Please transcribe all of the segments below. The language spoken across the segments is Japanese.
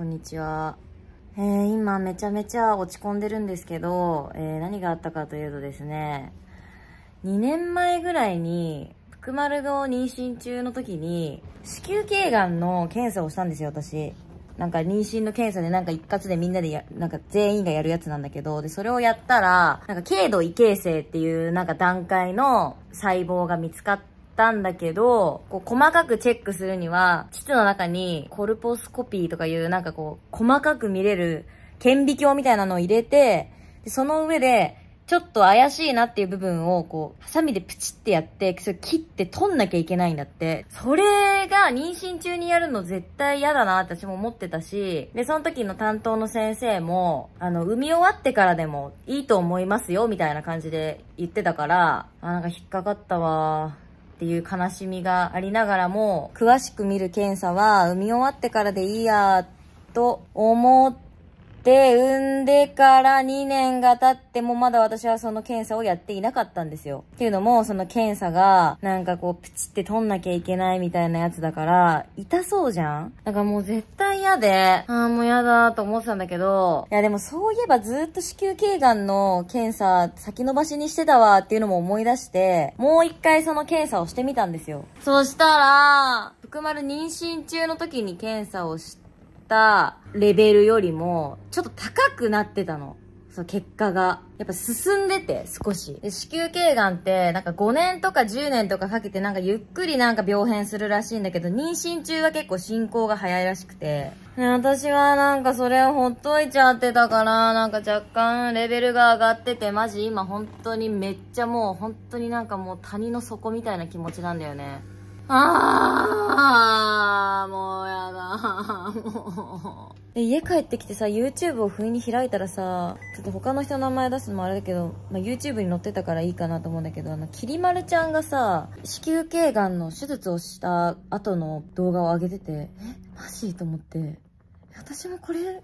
こんにちは。えー、今めちゃめちゃ落ち込んでるんですけど、えー、何があったかというとですね、2年前ぐらいに、福丸が妊娠中の時に、子宮頸がんの検査をしたんですよ、私。なんか妊娠の検査でなんか一括でみんなでや、なんか全員がやるやつなんだけど、で、それをやったら、なんか軽度異形成っていうなんか段階の細胞が見つかって、ったんだけど、こう細かくチェックするには、膣の中にコルポスコピーとかいうなんかこう、細かく見れる顕微鏡みたいなのを入れて、でその上で、ちょっと怪しいなっていう部分を、こう、ハサミでプチってやって、それ切って取んなきゃいけないんだって。それが妊娠中にやるの絶対嫌だなって私も思ってたし、で、その時の担当の先生も、あの、産み終わってからでもいいと思いますよ、みたいな感じで言ってたから、あ、なんか引っかかったわー。っていう悲しみがありながらも、詳しく見る検査は産み終わってからでいいや、と思って、で、、産んでから2年が経ってもまだ私はその検査をやっていなかったんですよ。っていうのも、その検査が、なんかこう、プチって取んなきゃいけないみたいなやつだから、痛そうじゃんだからもう絶対嫌で、ああ、もう嫌だと思ってたんだけど、いやでもそういえばずっと子宮頸がんの検査先延ばしにしてたわっていうのも思い出して、もう一回その検査をしてみたんですよ。そしたら、福丸妊娠中の時に検査をして、たレベルよりも、ちょっと高くなってたの。その結果が。やっぱ進んでて、少し。で、子宮頸がんって、なんか5年とか10年とかかけて、なんかゆっくりなんか病変するらしいんだけど、妊娠中は結構進行が早いらしくて。私はなんかそれをほっといちゃってたから、なんか若干レベルが上がってて、マジ今本当にめっちゃもう、本当になんかもう谷の底みたいな気持ちなんだよね。あー、もうやもうで家帰ってきてさ YouTube を不意に開いたらさちょっと他の人の名前出すのもあれだけど、まあ、YouTube に載ってたからいいかなと思うんだけどあのきり丸ちゃんがさ子宮頸がんの手術をした後の動画を上げててえマジと思って私もこれ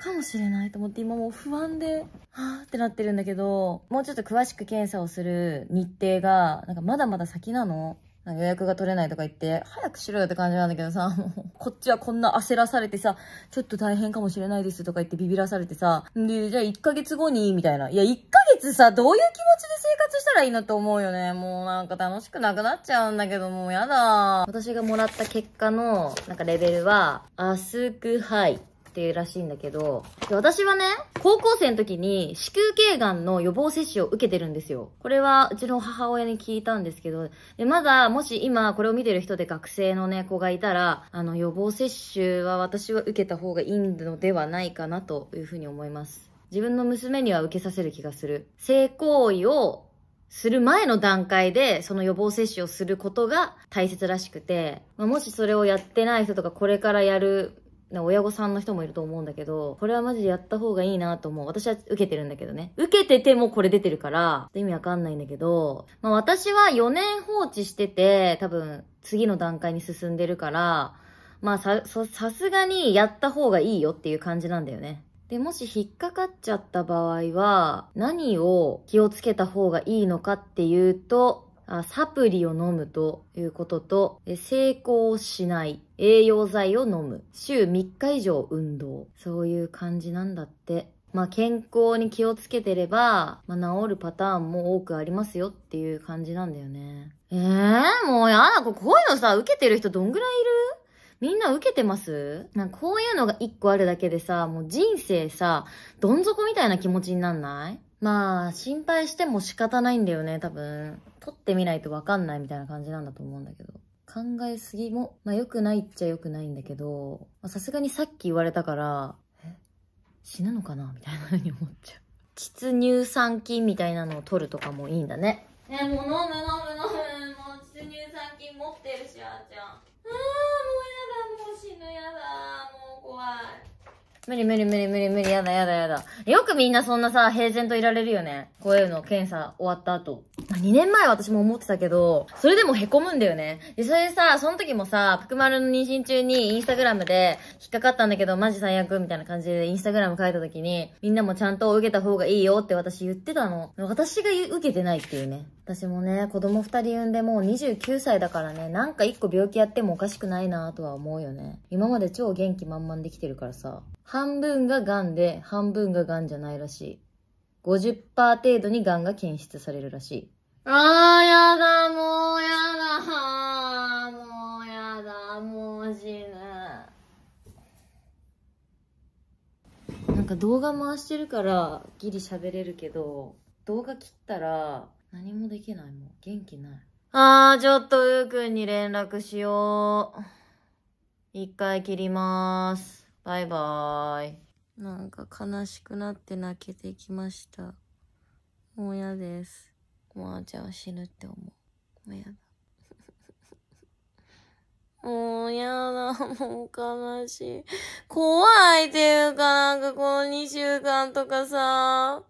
かもしれないと思って今もう不安で、はぁってなってるんだけど、もうちょっと詳しく検査をする日程が、なんかまだまだ先なの。なんか予約が取れないとか言って、早くしろよって感じなんだけどさ、もう、こっちはこんな焦らされてさ、ちょっと大変かもしれないですとか言ってビビらされてさ、で、じゃあ1ヶ月後に、みたいな。いや、1ヶ月さ、どういう気持ちで生活したらいいのと思うよね。もうなんか楽しくなくなっちゃうんだけど、もうやだ。私がもらった結果の、なんかレベルは、アスクハイ。っていうらしいんだけど、私はね、高校生の時に子宮頸がんの予防接種を受けてるんですよ。これはうちの母親に聞いたんですけど、でまだもし今これを見てる人で学生のね、子がいたら、あの予防接種は私は受けた方がいいのではないかなというふうに思います。自分の娘には受けさせる気がする。性行為をする前の段階でその予防接種をすることが大切らしくて、まあ、もしそれをやってない人とかこれからやる親御さんの人もいると思うんだけど、これはマジでやった方がいいなと思う。私は受けてるんだけどね。受けててもこれ出てるから、意味わかんないんだけど、まあ私は4年放置してて、多分次の段階に進んでるから、まあさ、さすがにやった方がいいよっていう感じなんだよね。で、もし引っかかっちゃった場合は、何を気をつけた方がいいのかっていうと、サプリを飲むということと、成功しない、栄養剤を飲む、週3日以上運動、そういう感じなんだって。まあ健康に気をつけてれば、まあ治るパターンも多くありますよっていう感じなんだよね。ええー、もうやだ、ここういうのさ、受けてる人どんぐらいいるみんな受けてますなんかこういうのが一個あるだけでさ、もう人生さ、どん底みたいな気持ちになんないまあ、心配しても仕方ないんだよね、多分。撮ってみないとわかんないみたいな感じなんだと思うんだけど。考えすぎも、まあ良くないっちゃ良くないんだけど、さすがにさっき言われたから、え死ぬのかなみたいな風に思っちゃう。膣乳酸菌みたいなのを取るとかもいいんだね。え、もう飲む飲む無理無理無理無理無理、やだやだやだ。よくみんなそんなさ、平然といられるよね。こういうの、検査終わった後。まあ、2年前私も思ってたけど、それでも凹むんだよね。で、それでさ、その時もさ、福丸の妊娠中にインスタグラムで引っかかったんだけど、マジ最悪みたいな感じでインスタグラム書いた時に、みんなもちゃんと受けた方がいいよって私言ってたの。私が受けてないっていうね。私もね、子供2人産んでもう29歳だからね、なんか1個病気やってもおかしくないなとは思うよね。今まで超元気満々できてるからさ、半分が癌で、半分が癌じゃないらしい。50%程度に癌が検出されるらしい。ああ、やだ、もうやだ、もうやだ、もう死ぬ。なんか動画回してるからギリ喋れるけど、動画切ったら何もできないもん。元気ない。ああ、ちょっとうーくんに連絡しよう。一回切ります。バイバーイ。なんか悲しくなって泣けてきました。もう嫌です。もうあーちゃんは死ぬって思う。もうやだ。もうやだ、もう悲しい。怖いっていうか、なんかこの2週間とかさ、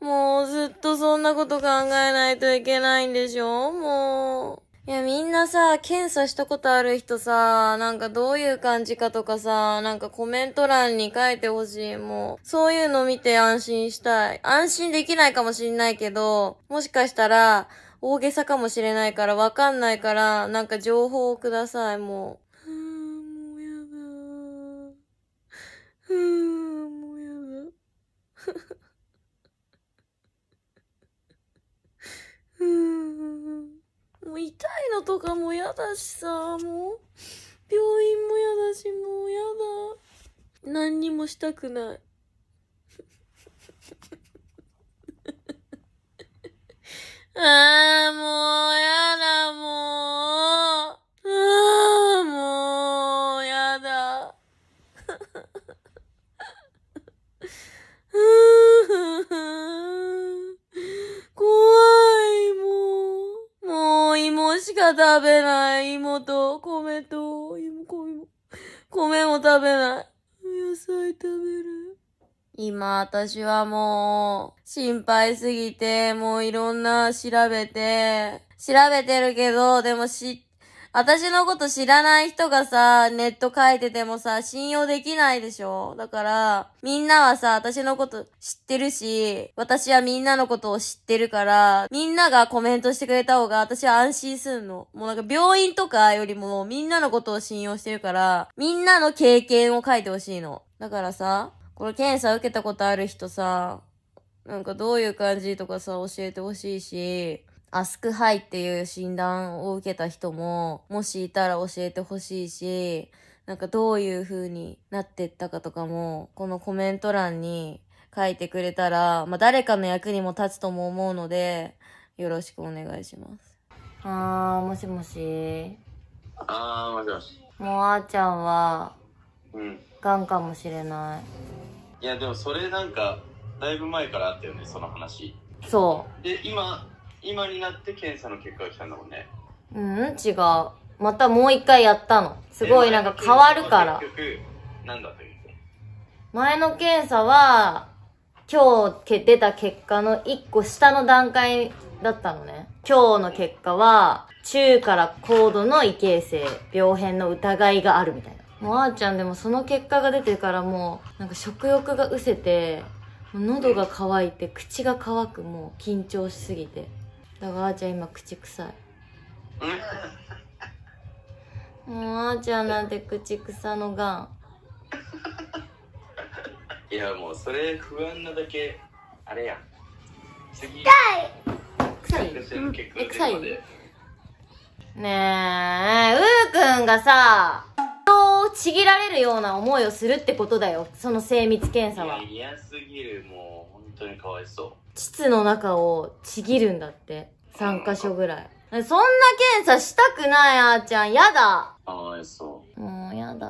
もうずっとそんなこと考えないといけないんでしょもう。いや、みんなさ、検査したことある人さ、なんかどういう感じかとかさ、なんかコメント欄に書いてほしい、もう。そういうの見て安心したい。安心できないかもしんないけど、もしかしたら、大げさかもしれないから、わかんないから、なんか情報をください、もう。うーん、もやだ。ふーん、もうやだ。うーん。もう痛いのとかも嫌だしさ、もう、病院も嫌だし、もう嫌だ。何にもしたくない。ああ、もう、やだ、もう。食べない。芋と、米と、芋、米も、米も食べない。野菜食べる。今、私はもう、心配すぎて、もういろんな調べて、調べてるけど、でも知って私のこと知らない人がさ、ネット書いててもさ、信用できないでしょだから、みんなはさ、私のこと知ってるし、私はみんなのことを知ってるから、みんながコメントしてくれた方が私は安心すんの。もうなんか病院とかよりもみんなのことを信用してるから、みんなの経験を書いてほしいの。だからさ、この検査受けたことある人さ、なんかどういう感じとかさ、教えてほしいし、アスクハイっていう診断を受けた人も、もしいたら教えてほしいし、なんかどういう風になってったかとかも、このコメント欄に書いてくれたら、まあ、誰かの役にも立つとも思うので、よろしくお願いします。あー、もしもし。あー、もしもし。もうあーちゃんは、うん。癌かもしれない。いや、でもそれなんか、だいぶ前からあったよね、その話。そう。で、今、今になって検査の結果が来たんだもんねうん違うまたもう一回やったのすごいなんか変わるからだ前の検査は今日出た結果の1個下の段階だったのね今日の結果は中から高度の異形成病変の疑いがあるみたいなもうあーちゃんでもその結果が出てからもうなんか食欲がうせて喉が渇いて口が渇くもう緊張しすぎてだがあーちゃん今口臭いもうあーちゃんなんて口臭のがんいやもうそれ不安なだけあれやん次臭い私い結婚でねえうーくんがさ人をちぎられるような思いをするってことだよその精密検査はいや嫌すぎるもう本当にかわいそう膣の中をちぎるんだって。3箇所ぐらい。そんな検査したくないあーちゃん。やだ。かわいそう。もうやだ。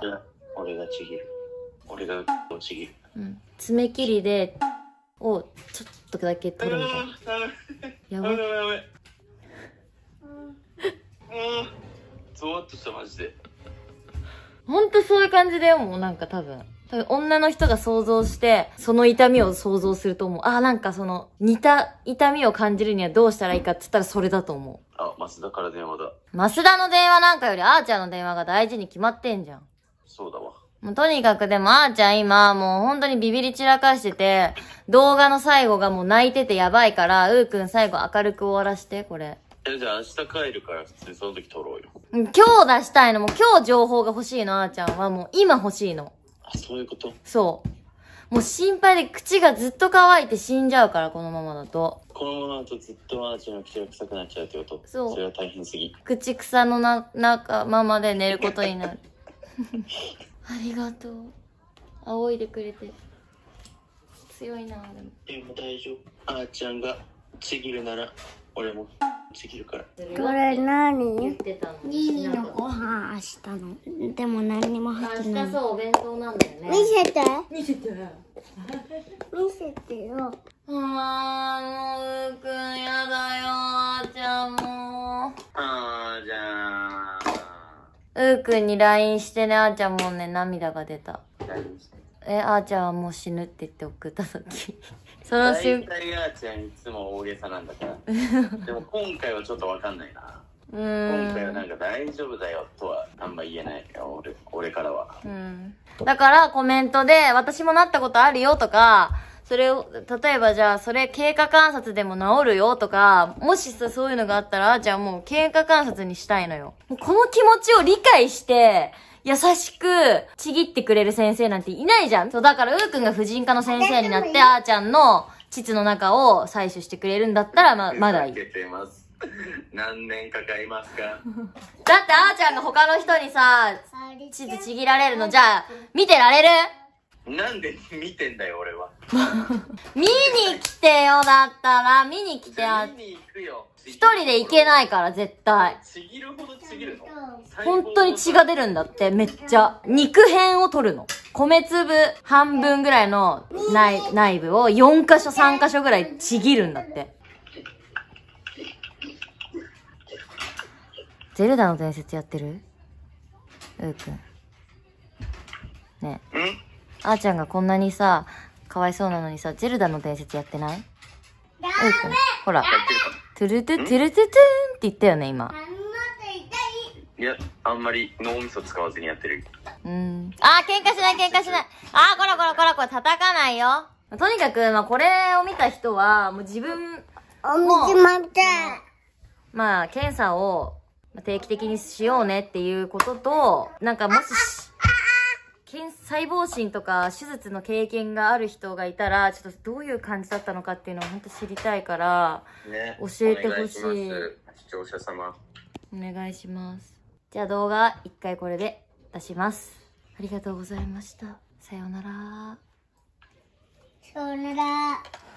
俺がちぎる。俺がをちぎる。うん。爪切りで、をちょっとだけ取るみたいな。やばい。やばいやばい。ゾワッとしたマジで。ほんとそういう感じだよ、もうなんか多分。多分女の人が想像して、その痛みを想像すると思う。ああ、なんかその、似た痛みを感じるにはどうしたらいいかって言ったらそれだと思う。あ、増田から電話だ。増田の電話なんかよりあーちゃんの電話が大事に決まってんじゃん。そうだわ。もうとにかくでもあーちゃん今もう本当にビビり散らかしてて、動画の最後がもう泣いててやばいから、うーくん最後明るく終わらして、これ。え、じゃあ明日帰るから普通にその時撮ろうよ。今日出したいのも今日情報が欲しいの、あーちゃんはもう今欲しいの。あ、そういうことそう。もう心配で口がずっと乾いて死んじゃうから、このままだと。このままだとずっとマーちゃんの口が臭くなっちゃうってことそう。それは大変すぎ。口臭のな、中、ままで寝ることになる。ありがとう。仰いでくれて。強いな、でも。でも大丈夫。あーちゃんがちぎるなら、俺もちぎるから。これ何言ってたのいいの明日のでも何にも入ってない明日そうお弁当なんだよね見せて見せて見せてよああもううくんやだよあーちゃんもあーちゃんうーくんに LINE してねあーちゃんもね涙が出たえあーちゃんはもう死ぬって言って送った時 その瞬間あーちゃんいつも大げさなんだから でも今回はちょっとわかんないな今回はなんか大丈夫だよとはあんま言えない俺俺からは、うん、だからコメントで私もなったことあるよとかそれを例えばじゃあそれ経過観察でも治るよとかもしさそういうのがあったらじゃあもう経過観察にしたいのよもうこの気持ちを理解して優しくちぎってくれる先生なんていないじゃんそうだからうーくんが婦人科の先生になってあーちゃんの膣の中を採取してくれるんだったらままだいい。何年かかりますかだってあーちゃんが他の人にさ地図ちぎられるのじゃあ見てられるなんで見てんだよ俺は 見に来てよだったら見に来てあ見に行くよ一人で行けないから絶対ちぎるほどちぎるの本当に血が出るんだってめっちゃ肉片を取るの米粒半分ぐらいの内内部を4箇所3箇所ぐらいちぎるんだってゼルダの伝説やってるうーくん。ねえ。あーちゃんがこんなにさ、かわいそうなのにさ、ゼルダの伝説やってないうーくん。ほら、トゥルトゥトゥルトゥトゥーンって言ったよね、今。いや、あんまり脳みそ使わずにやってる。うん。あー、喧嘩しない、喧嘩しない。あー、こらこらこらこら、叩かないよ。とにかく、まあ、これを見た人は、もう自分、お水まあ、検査を定期的にしようねっていうことと、なんかもし、細胞診とか手術の経験がある人がいたら、ちょっとどういう感じだったのかっていうのを本当知りたいから、ね、教えてほしい。視聴者様。お願いします。じゃあ動画一回これで出します。ありがとうございました。さようなら。さようなら。